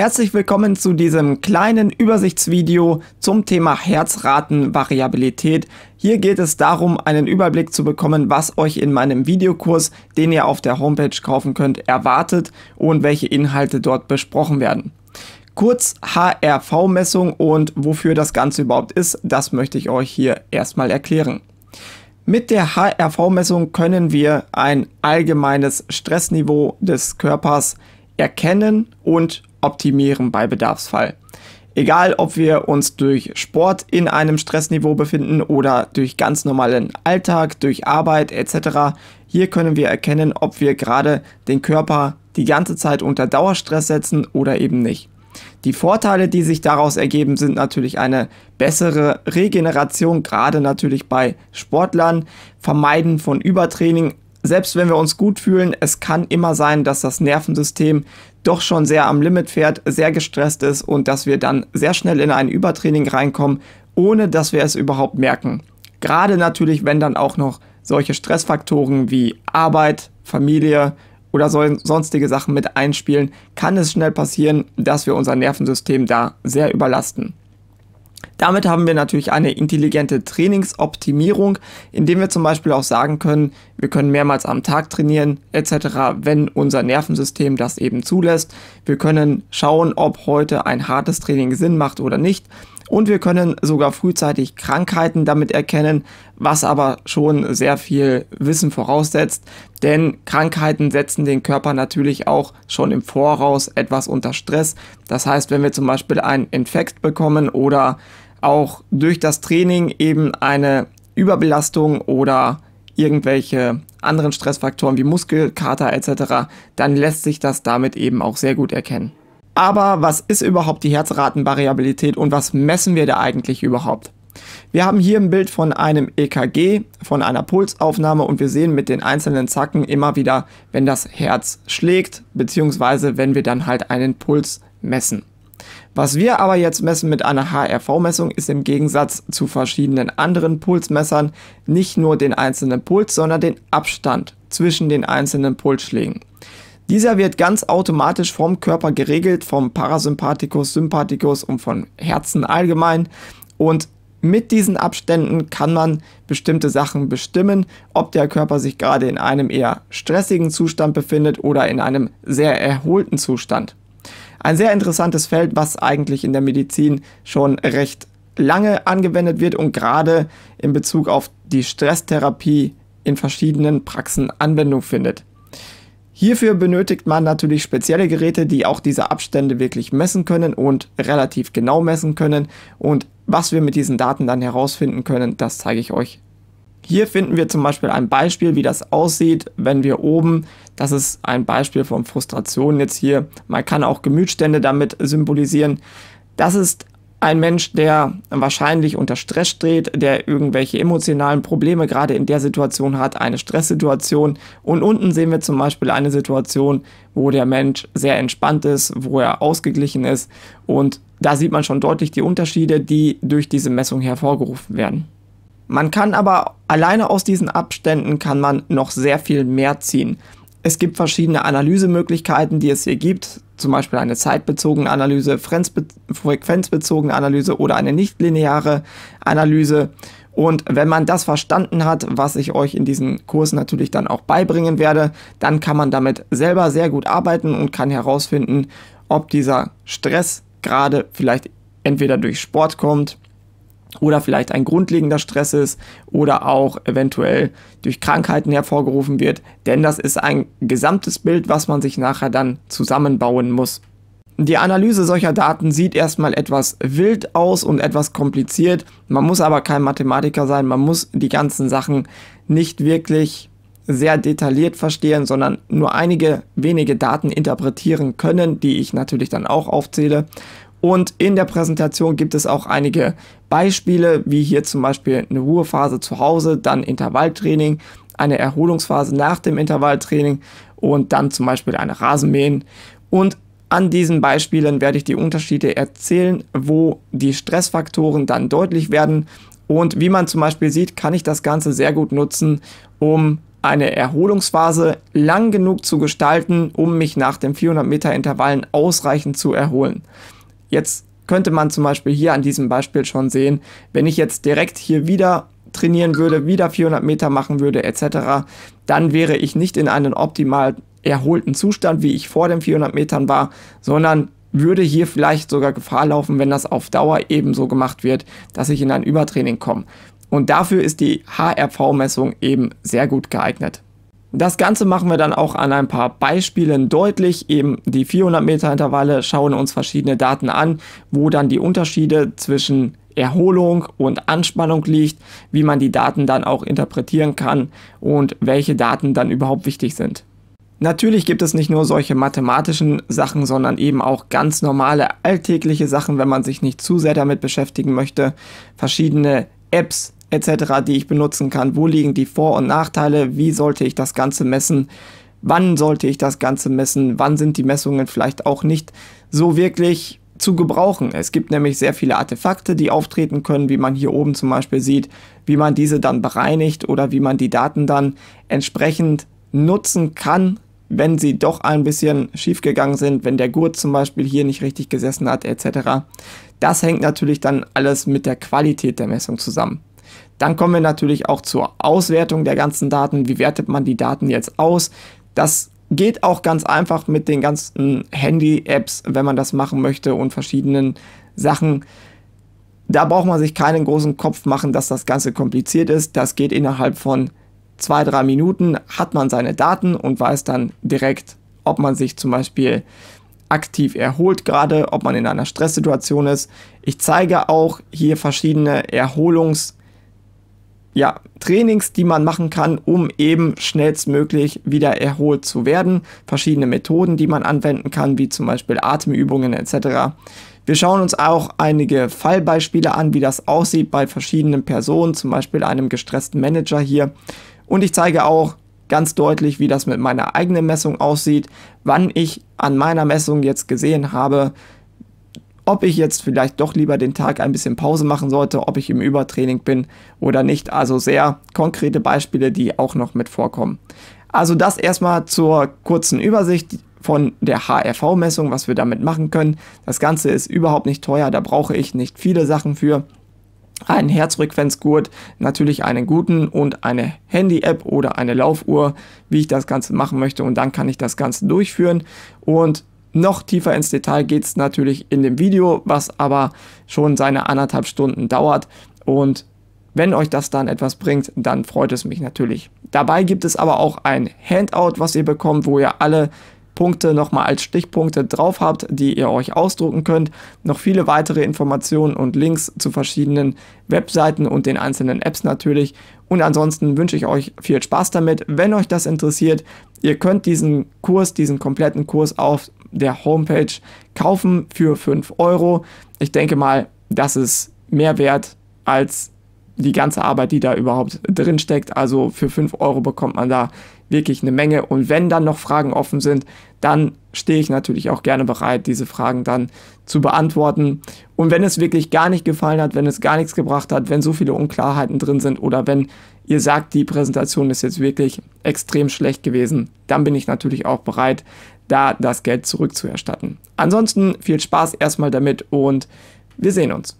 Herzlich willkommen zu diesem kleinen Übersichtsvideo zum Thema Herzratenvariabilität. Hier geht es darum, einen Überblick zu bekommen, was euch in meinem Videokurs, den ihr auf der Homepage kaufen könnt, erwartet und welche Inhalte dort besprochen werden. Kurz HRV-Messung und wofür das Ganze überhaupt ist, das möchte ich euch hier erstmal erklären. Mit der HRV-Messung können wir ein allgemeines Stressniveau des Körpers erkennen und optimieren bei Bedarfsfall. Egal, ob wir uns durch Sport in einem Stressniveau befinden oder durch ganz normalen Alltag, durch Arbeit etc., hier können wir erkennen, ob wir gerade den Körper die ganze Zeit unter Dauerstress setzen oder eben nicht. Die Vorteile, die sich daraus ergeben, sind natürlich eine bessere Regeneration, gerade natürlich bei Sportlern, Vermeiden von Übertraining. Selbst wenn wir uns gut fühlen, es kann immer sein, dass das Nervensystem doch schon sehr am Limit fährt, sehr gestresst ist und dass wir dann sehr schnell in ein Übertraining reinkommen, ohne dass wir es überhaupt merken. Gerade natürlich, wenn dann auch noch solche Stressfaktoren wie Arbeit, Familie oder sonstige Sachen mit einspielen, kann es schnell passieren, dass wir unser Nervensystem da sehr überlasten. Damit haben wir natürlich eine intelligente Trainingsoptimierung, indem wir zum Beispiel auch sagen können, wir können mehrmals am Tag trainieren etc., wenn unser Nervensystem das eben zulässt. Wir können schauen, ob heute ein hartes Training Sinn macht oder nicht und wir können sogar frühzeitig Krankheiten damit erkennen, was aber schon sehr viel Wissen voraussetzt, denn Krankheiten setzen den Körper natürlich auch schon im Voraus etwas unter Stress. Das heißt, wenn wir zum Beispiel einen Infekt bekommen oder auch durch das Training eben eine Überbelastung oder irgendwelche anderen Stressfaktoren wie Muskelkater etc., dann lässt sich das damit eben auch sehr gut erkennen. Aber was ist überhaupt die Herzratenvariabilität und was messen wir da eigentlich überhaupt? Wir haben hier ein Bild von einem EKG, von einer Pulsaufnahme und wir sehen mit den einzelnen Zacken immer wieder, wenn das Herz schlägt, beziehungsweise wenn wir dann halt einen Puls messen. Was wir aber jetzt messen mit einer HRV-Messung ist im Gegensatz zu verschiedenen anderen Pulsmessern nicht nur den einzelnen Puls, sondern den Abstand zwischen den einzelnen Pulsschlägen. Dieser wird ganz automatisch vom Körper geregelt, vom Parasympathikus, Sympathikus und von Herzen allgemein. Und mit diesen Abständen kann man bestimmte Sachen bestimmen, ob der Körper sich gerade in einem eher stressigen Zustand befindet oder in einem sehr erholten Zustand. Ein sehr interessantes Feld, was eigentlich in der Medizin schon recht lange angewendet wird und gerade in Bezug auf die Stresstherapie in verschiedenen Praxen Anwendung findet. Hierfür benötigt man natürlich spezielle Geräte, die auch diese Abstände wirklich messen können und relativ genau messen können. Und was wir mit diesen Daten dann herausfinden können, das zeige ich euch. Hier finden wir zum Beispiel ein Beispiel, wie das aussieht, wenn wir oben, das ist ein Beispiel von Frustration jetzt hier, man kann auch Gemütstände damit symbolisieren. Das ist ein Mensch, der wahrscheinlich unter Stress steht, der irgendwelche emotionalen Probleme gerade in der Situation hat, eine Stresssituation. Und unten sehen wir zum Beispiel eine Situation, wo der Mensch sehr entspannt ist, wo er ausgeglichen ist. Und da sieht man schon deutlich die Unterschiede, die durch diese Messung hervorgerufen werden. Man kann aber alleine aus diesen Abständen kann man noch sehr viel mehr ziehen. Es gibt verschiedene Analysemöglichkeiten, die es hier gibt, zum Beispiel eine zeitbezogene Analyse, frequenzbezogene Analyse oder eine nichtlineare Analyse. Und wenn man das verstanden hat, was ich euch in diesen Kursen natürlich dann auch beibringen werde, dann kann man damit selber sehr gut arbeiten und kann herausfinden, ob dieser Stress gerade vielleicht entweder durch Sport kommt oder vielleicht ein grundlegender Stress ist oder auch eventuell durch Krankheiten hervorgerufen wird, denn das ist ein gesamtes Bild, was man sich nachher dann zusammenbauen muss. Die Analyse solcher Daten sieht erstmal etwas wild aus und etwas kompliziert. Man muss aber kein Mathematiker sein, man muss die ganzen Sachen nicht wirklich sehr detailliert verstehen, sondern nur einige wenige Daten interpretieren können, die ich natürlich dann auch aufzähle. Und in der Präsentation gibt es auch einige Beispiele, wie hier zum Beispiel eine Ruhephase zu Hause, dann Intervalltraining, eine Erholungsphase nach dem Intervalltraining und dann zum Beispiel eine Rasenmähen. Und an diesen Beispielen werde ich die Unterschiede erzählen, wo die Stressfaktoren dann deutlich werden. Und wie man zum Beispiel sieht, kann ich das Ganze sehr gut nutzen, um eine Erholungsphase lang genug zu gestalten, um mich nach den 400 Meter Intervallen ausreichend zu erholen. Jetzt könnte man zum Beispiel hier an diesem Beispiel schon sehen, wenn ich jetzt direkt hier wieder trainieren würde, wieder 400 Meter machen würde etc., dann wäre ich nicht in einem optimal erholten Zustand, wie ich vor den 400 Metern war, sondern würde hier vielleicht sogar Gefahr laufen, wenn das auf Dauer ebenso gemacht wird, dass ich in ein Übertraining komme. Und dafür ist die HRV-Messung eben sehr gut geeignet. Das Ganze machen wir dann auch an ein paar Beispielen deutlich. Eben die 400 Meter Intervalle schauen uns verschiedene Daten an, wo dann die Unterschiede zwischen Erholung und Anspannung liegt, wie man die Daten dann auch interpretieren kann und welche Daten dann überhaupt wichtig sind. Natürlich gibt es nicht nur solche mathematischen Sachen, sondern eben auch ganz normale alltägliche Sachen, wenn man sich nicht zu sehr damit beschäftigen möchte. Verschiedene Apps, etc., die ich benutzen kann? Wo liegen die Vor- und Nachteile? Wie sollte ich das Ganze messen? Wann sollte ich das Ganze messen? Wann sind die Messungen vielleicht auch nicht so wirklich zu gebrauchen? Es gibt nämlich sehr viele Artefakte, die auftreten können, wie man hier oben zum Beispiel sieht, wie man diese dann bereinigt oder wie man die Daten dann entsprechend nutzen kann, wenn sie doch ein bisschen schiefgegangen sind, wenn der Gurt zum Beispiel hier nicht richtig gesessen hat etc. Das hängt natürlich dann alles mit der Qualität der Messung zusammen. Dann kommen wir natürlich auch zur Auswertung der ganzen Daten. Wie wertet man die Daten jetzt aus? Das geht auch ganz einfach mit den ganzen Handy-Apps, wenn man das machen möchte und verschiedenen Sachen. Da braucht man sich keinen großen Kopf machen, dass das Ganze kompliziert ist. Das geht innerhalb von zwei, drei Minuten, hat man seine Daten und weiß dann direkt, ob man sich zum Beispiel aktiv erholt gerade, ob man in einer Stresssituation ist. Ich zeige auch hier verschiedene Erholungs- ja, Trainings, die man machen kann, um eben schnellstmöglich wieder erholt zu werden. Verschiedene Methoden, die man anwenden kann, wie zum Beispiel Atemübungen etc. Wir schauen uns auch einige Fallbeispiele an, wie das aussieht bei verschiedenen Personen, zum Beispiel einem gestressten Manager hier. Und ich zeige auch ganz deutlich, wie das mit meiner eigenen Messung aussieht, wann ich an meiner Messung jetzt gesehen habe, ob ich jetzt vielleicht doch lieber den Tag ein bisschen Pause machen sollte, ob ich im Übertraining bin oder nicht. Also sehr konkrete Beispiele, die auch noch mit vorkommen. Also das erstmal zur kurzen Übersicht von der HRV-Messung, was wir damit machen können. Das Ganze ist überhaupt nicht teuer, da brauche ich nicht viele Sachen für. Einen Herzfrequenzgurt, natürlich einen guten und eine Handy-App oder eine Laufuhr, wie ich das Ganze machen möchte und dann kann ich das Ganze durchführen. Und noch tiefer ins Detail geht es natürlich in dem Video, was aber schon seine anderthalb Stunden dauert. Und wenn euch das dann etwas bringt, dann freut es mich natürlich. Dabei gibt es aber auch ein Handout, was ihr bekommt, wo ihr alle Punkte nochmal als Stichpunkte drauf habt, die ihr euch ausdrucken könnt. Noch viele weitere Informationen und Links zu verschiedenen Webseiten und den einzelnen Apps natürlich. Und ansonsten wünsche ich euch viel Spaß damit. Wenn euch das interessiert, ihr könnt diesen Kurs, diesen kompletten Kurs auf der Homepage kaufen für 5 Euro. Ich denke mal, das ist mehr wert als die ganze Arbeit, die da überhaupt drin steckt. Also für 5 Euro bekommt man da wirklich eine Menge. Und wenn dann noch Fragen offen sind, dann stehe ich natürlich auch gerne bereit, diese Fragen dann zu beantworten. Und wenn es wirklich gar nicht gefallen hat, wenn es gar nichts gebracht hat, wenn so viele Unklarheiten drin sind oder wenn ihr sagt, die Präsentation ist jetzt wirklich extrem schlecht gewesen, dann bin ich natürlich auch bereit, da das Geld zurückzuerstatten. Ansonsten viel Spaß erstmal damit und wir sehen uns.